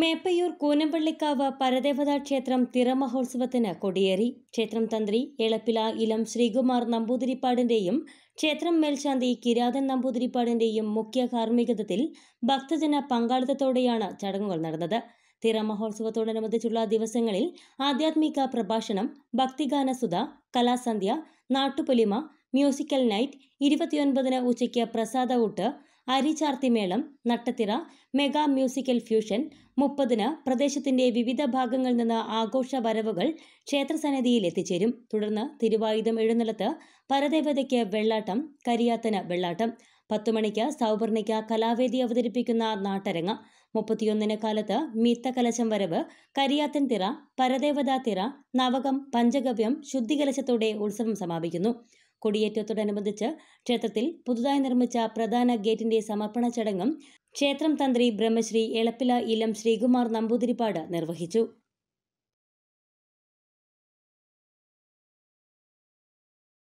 മേപ്പയൂർ കൂനമ്പള്ളിക്കാവ് പരദേവതാ ക്ഷേത്രം തിറമഹോത്സവത്തിന് കൊടിയേറി ക്ഷേത്രം തന്ത്രി എളപ്പില ഇലം ശ്രീകുമാർ നമ്പൂതിരിപ്പാടിന്റെയും ക്ഷേത്രം മേൽശാന്തി കിരാതൻ നമ്പൂതിരിപ്പാടിന്റെയും മുഖ്യ കാർമ്മികതത്തിൽ ഭക്തജന പങ്കാളിത്തത്തോടെയാണ് ചടങ്ങുകൾ നടന്നത് തിറമഹോത്സവത്തോടനുബന്ധിച്ചുള്ള ദിവസങ്ങളിൽ ആധ്യാത്മിക പ്രഭാഷണം ഭക്തിഗാനസുധ കലാസന്ധ്യ നാട്ടുപൊലിമ മ്യൂസിക്കൽ നൈറ്റ് ഇരുപത്തിയൊൻപതിന് ഉച്ചയ്ക്ക് പ്രസാദ ഊട്ട് അരിചാർത്തിമേളം നട്ടത്തിറ മെഗാ മ്യൂസിക്കൽ ഫ്യൂഷൻ മുപ്പതിന് പ്രദേശത്തിന്റെ വിവിധ ഭാഗങ്ങളിൽ നിന്ന് ആഘോഷ വരവുകൾ ക്ഷേത്രസന്നിധിയിൽ എത്തിച്ചേരും തുടർന്ന് തിരുവായുധം എഴുന്നള്ളത്ത് പരദേവതയ്ക്ക് വെള്ളാട്ടം കരിയാത്തന് വെള്ളാട്ടം പത്തുമണിക്ക് സൗവർണിക കലാവേദി അവതരിപ്പിക്കുന്ന നാട്ടരങ്ങ മുപ്പത്തിയൊന്നിന് കാലത്ത് മീത്തകലശം വരവ് കരിയാത്തൻ തിറ പരദേവതാ തിറ നവകം പഞ്ചഗവ്യം ശുദ്ധികലശത്തോടെ ഉത്സവം സമാപിക്കുന്നു കൊടിയേറ്റത്തോടനുബന്ധിച്ച് ക്ഷേത്രത്തിൽ പുതുതായി നിർമ്മിച്ച പ്രധാന ഗേറ്റിന്റെ സമർപ്പണ ചടങ്ങും ക്ഷേത്രം തന്ത്രി ബ്രഹ്മശ്രീ എളപ്പില ഇലം ശ്രീകുമാർ നമ്പൂതിരിപ്പാട് നിർവഹിച്ചു